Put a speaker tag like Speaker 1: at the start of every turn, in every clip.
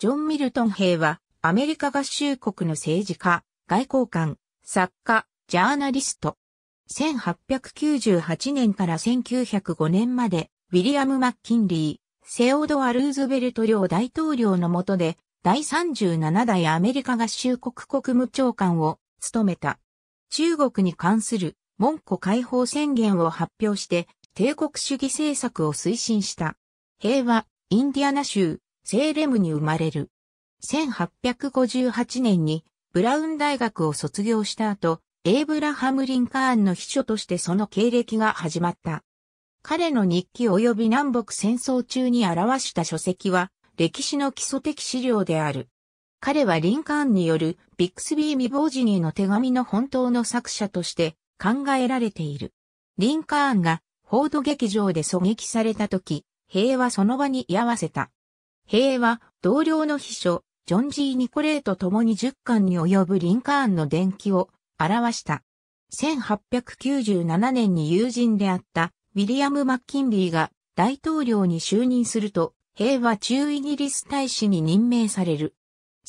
Speaker 1: ジョン・ミルトン兵は、アメリカ合衆国の政治家、外交官、作家、ジャーナリスト。1898年から1905年まで、ウィリアム・マッキンリー、セオドア・ルーズベルト領大統領の下で、第37代アメリカ合衆国国務長官を務めた。中国に関する文庫解放宣言を発表して、帝国主義政策を推進した。平和、インディアナ州、セーレムに生まれる。1858年にブラウン大学を卒業した後、エイブラハム・リンカーンの秘書としてその経歴が始まった。彼の日記及び南北戦争中に表した書籍は、歴史の基礎的資料である。彼はリンカーンによるビックスビー・ミボージニーの手紙の本当の作者として考えられている。リンカーンがフォード劇場で狙撃された時、平はその場に居合わせた。平和、同僚の秘書、ジョン・ジー・ニコレーと共に10巻に及ぶリンカーンの伝記を表した。1897年に友人であったウィリアム・マッキンリーが大統領に就任すると、平和中イギリス大使に任命される。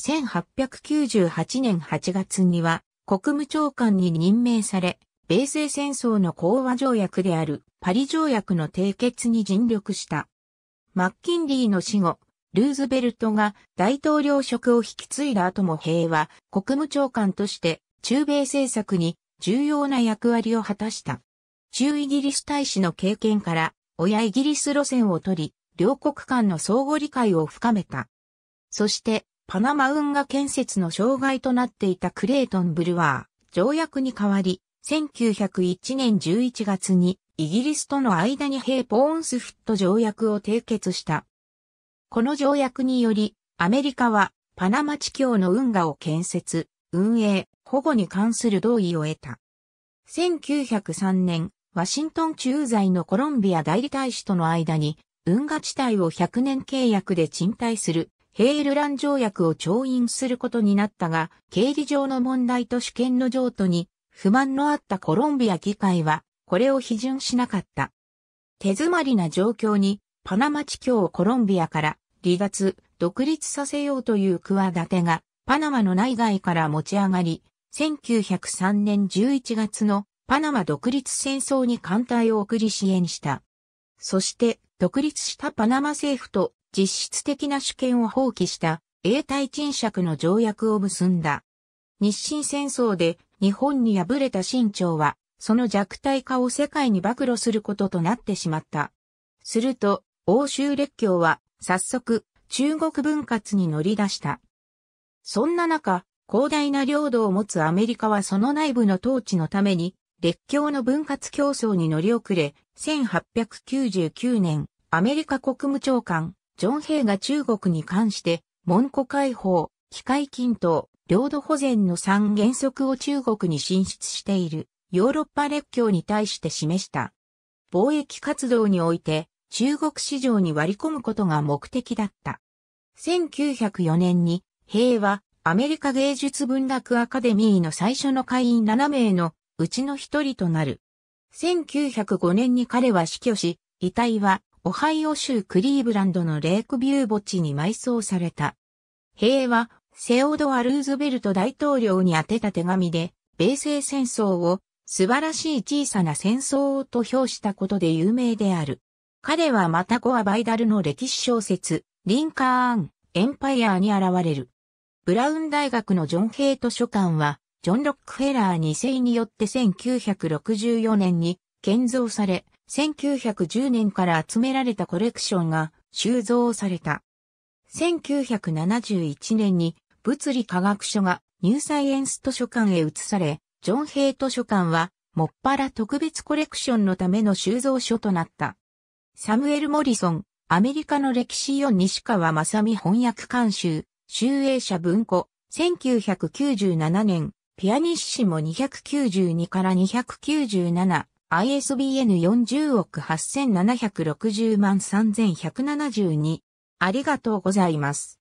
Speaker 1: 1898年8月には国務長官に任命され、米西戦争の講和条約であるパリ条約の締結に尽力した。マッキンリーの死後、ルーズベルトが大統領職を引き継いだ後も平和国務長官として中米政策に重要な役割を果たした。中イギリス大使の経験から親イギリス路線を取り、両国間の相互理解を深めた。そしてパナマ運河建設の障害となっていたクレイトン・ブルワー条約に代わり、1901年11月にイギリスとの間にヘイポーンスフット条約を締結した。この条約により、アメリカはパナマ地境の運河を建設、運営、保護に関する同意を得た。1903年、ワシントン駐在のコロンビア代理大使との間に、運河地帯を100年契約で賃貸するヘールラン条約を調印することになったが、経理上の問題と主権の譲渡に不満のあったコロンビア議会は、これを批准しなかった。手詰まりな状況にパナマ地境コロンビアから離脱、独立させようという企てが、パナマの内外から持ち上がり、1903年11月のパナマ独立戦争に艦隊を送り支援した。そして、独立したパナマ政府と実質的な主権を放棄した英対沈釈の条約を結んだ。日清戦争で日本に敗れた清朝は、その弱体化を世界に暴露することとなってしまった。すると、欧州列強は早速中国分割に乗り出した。そんな中、広大な領土を持つアメリカはその内部の統治のために列強の分割競争に乗り遅れ、1899年、アメリカ国務長官、ジョン・ヘイが中国に関して、門戸解放、機械均等、領土保全の3原則を中国に進出しているヨーロッパ列強に対して示した。貿易活動において中国市場に割り込むことが目的だった。1904年に平和アメリカ芸術文学アカデミーの最初の会員7名のうちの一人となる。1905年に彼は死去し、遺体はオハイオ州クリーブランドのレイクビュー墓地に埋葬された。平和、セオドア・ルーズベルト大統領に宛てた手紙で、米西戦争を素晴らしい小さな戦争をと評したことで有名である。彼はまたコア・バイダルの歴史小説、リンカーン、エンパイアーに現れる。ブラウン大学のジョン・ヘイ図書館は、ジョン・ロックフェラー2世によって1964年に建造され、1910年から集められたコレクションが収蔵された。1971年に物理科学書がニューサイエンス図書館へ移され、ジョン・ヘイ図書館はもっぱら特別コレクションのための収蔵書となった。サムエル・モリソン、アメリカの歴史4西川正美翻訳監修、集英社文庫、1997年、ピアニッシモ292から 297, ISBN 40億8760万3172。ありがとうございます。